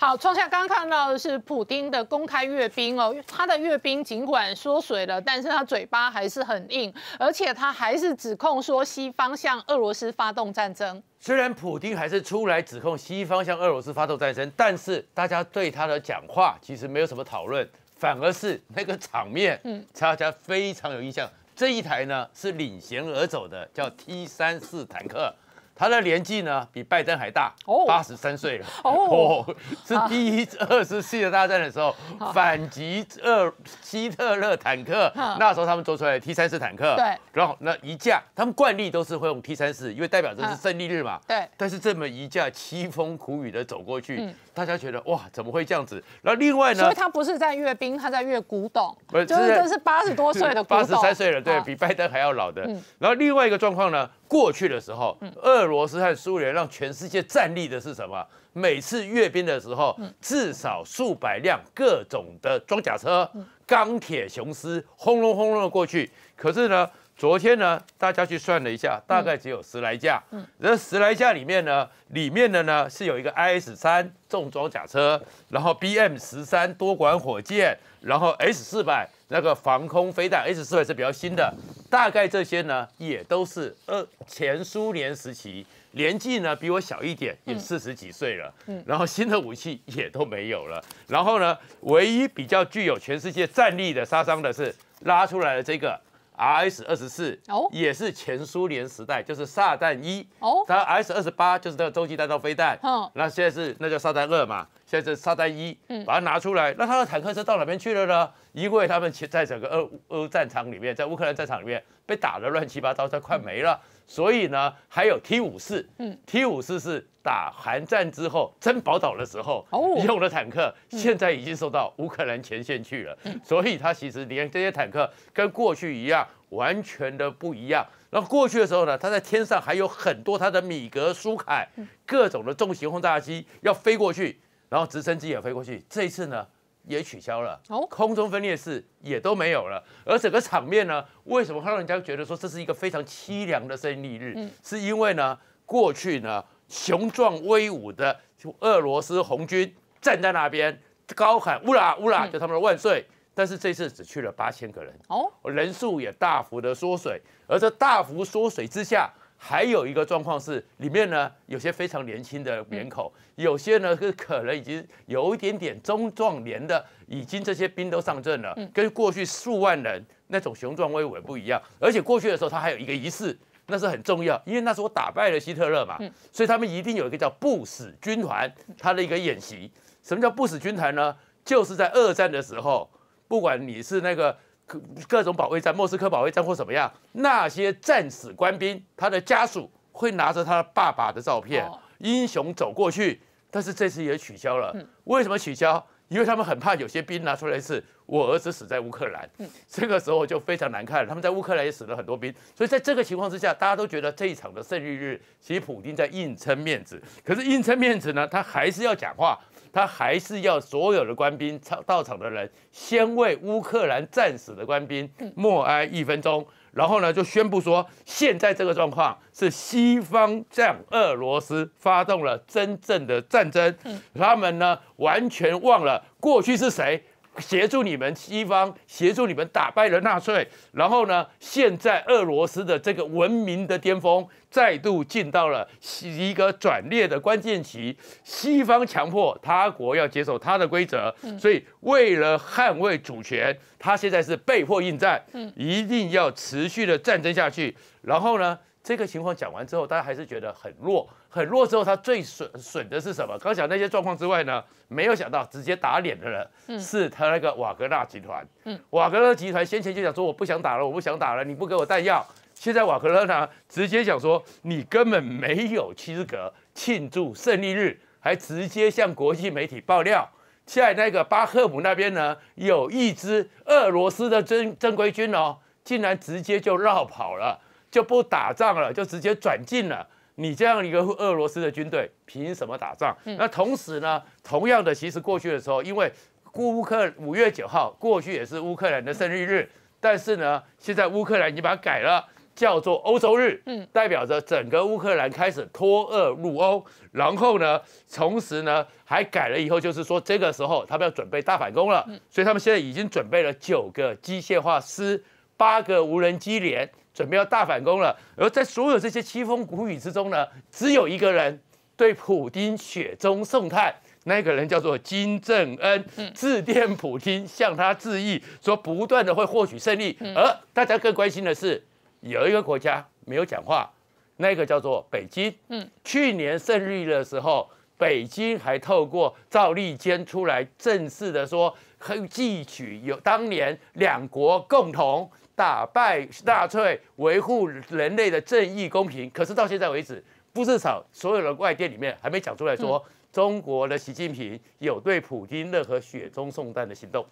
好，创下刚看到的是普丁的公开阅兵哦，他的阅兵尽管缩水了，但是他嘴巴还是很硬，而且他还是指控说西方向俄罗斯发动战争。虽然普丁还是出来指控西方向俄罗斯发动战争，但是大家对他的讲话其实没有什么讨论，反而是那个场面，嗯，大家非常有印象。这一台呢是领衔而走的，叫 T 三四坦克。他的年纪呢比拜登还大，八十三岁了。哦，是第一二次世界大战的时候反击二希特勒坦克，那时候他们做出来 T 三四坦克，对，然后那一架他们惯例都是会用 T 三四，因为代表这是胜利日嘛。对。但是这么一架凄风苦雨的走过去，大家觉得哇，怎么会这样子？然后另外呢？所以他不是在阅兵，他在阅古董，就是这是八十多岁的，八十三岁了，对，比拜登还要老的。然后另外一个状况呢？过去的时候，俄罗斯和苏联让全世界站立的是什么？每次阅兵的时候，至少数百辆各种的装甲车，钢铁雄狮轰隆轰隆的过去。可是呢？昨天呢，大家去算了一下，大概只有十来架。嗯，这十来架里面呢，里面的呢是有一个 IS 三重装甲车，然后 BM 十三多管火箭，然后 S 四百那个防空飞弹，S 四百是比较新的。大概这些呢，也都是呃前苏联时期，年纪呢比我小一点，也四十几岁了。嗯，然后新的武器也都没有了。然后呢，唯一比较具有全世界战力的杀伤的是拉出来的这个。R S 二十四哦，也是前苏联时代，就是撒旦一哦，它 R S 二十八就是这个洲际弹道飞弹，嗯，那现在是那叫撒旦二嘛。现在是沙袋一，把它拿出来，那他的坦克车到哪边去了呢？因为他们其在整个欧欧战场里面，在乌克兰战场里面被打得乱七八糟，他快没了。所以呢，还有 T 五四，嗯，T 五四是打韩战之后珍宝岛的时候用的坦克，现在已经送到乌克兰前线去了。所以它其实连这些坦克跟过去一样，完全的不一样。那过去的时候呢，它在天上还有很多它的米格、苏凯，各种的重型轰炸机要飞过去。然后直升机也飞过去，这一次呢也取消了，空中分裂式也都没有了。而整个场面呢，为什么让人家觉得说这是一个非常凄凉的胜利日？嗯，是因为呢过去呢雄壮威武的就俄罗斯红军站在那边高喊乌拉乌拉，就他们的万岁。但是这次只去了八千个人，哦，人数也大幅的缩水。而这大幅缩水之下。还有一个状况是，里面呢有些非常年轻的人口，有些呢是可能已经有一点点中壮年的，已经这些兵都上阵了，跟过去数万人那种雄壮威武不一样。而且过去的时候，他还有一个仪式，那是很重要，因为那时候打败了希特勒嘛，所以他们一定有一个叫“不死军团”他的一个演习。什么叫“不死军团”呢？就是在二战的时候，不管你是那个。各各种保卫战，莫斯科保卫战或怎么样，那些战死官兵，他的家属会拿着他爸爸的照片，英雄走过去，但是这次也取消了，为什么取消？因为他们很怕有些兵拿出来是“我儿子死在乌克兰”，这个时候就非常难看。他们在乌克兰也死了很多兵，所以在这个情况之下，大家都觉得这一场的胜利日，其实普京在硬撑面子。可是硬撑面子呢，他还是要讲话，他还是要所有的官兵、到场的人先为乌克兰战死的官兵默哀一分钟。然后呢，就宣布说，现在这个状况是西方向俄罗斯发动了真正的战争，他们呢完全忘了过去是谁。协助你们，西方协助你们打败了纳粹，然后呢，现在俄罗斯的这个文明的巅峰再度进到了一个转捩的关键期，西方强迫他国要接受他的规则，所以为了捍卫主权，他现在是被迫应战，一定要持续的战争下去，然后呢？这个情况讲完之后，大家还是觉得很弱，很弱。之后他最损损的是什么？刚讲那些状况之外呢，没有想到直接打脸的人是他那个瓦格纳集团。嗯，瓦格纳集团先前就讲说我不想打了，我不想打了，你不给我弹药。现在瓦格纳直接讲说你根本没有资格庆祝胜利日，还直接向国际媒体爆料。现在那个巴赫姆那边呢，有一支俄罗斯的正正规军哦，竟然直接就绕跑了。就不打仗了，就直接转进了。你这样一个俄罗斯的军队，凭什么打仗？那同时呢，同样的，其实过去的时候，因为乌克兰五月九号过去也是乌克兰的胜利日，但是呢，现在乌克兰已经把它改了，叫做欧洲日，嗯，代表着整个乌克兰开始脱俄入欧。然后呢，同时呢，还改了以后，就是说这个时候他们要准备大反攻了，所以他们现在已经准备了九个机械化师。八个无人机连准备要大反攻了。而在所有这些凄风苦雨之中呢，只有一个人对普京雪中送炭，那个人叫做金正恩，嗯，致电普京向他致意，说不断的会获取胜利。而大家更关心的是，有一个国家没有讲话，那个叫做北京，嗯，去年胜利的时候，北京还透过赵立坚出来正式的说可以汲取有当年两国共同。打败纳粹，维护人类的正义公平。可是到现在为止，不至少所有的外电里面还没讲出来，说中国的习近平有对普京任何雪中送炭的行动。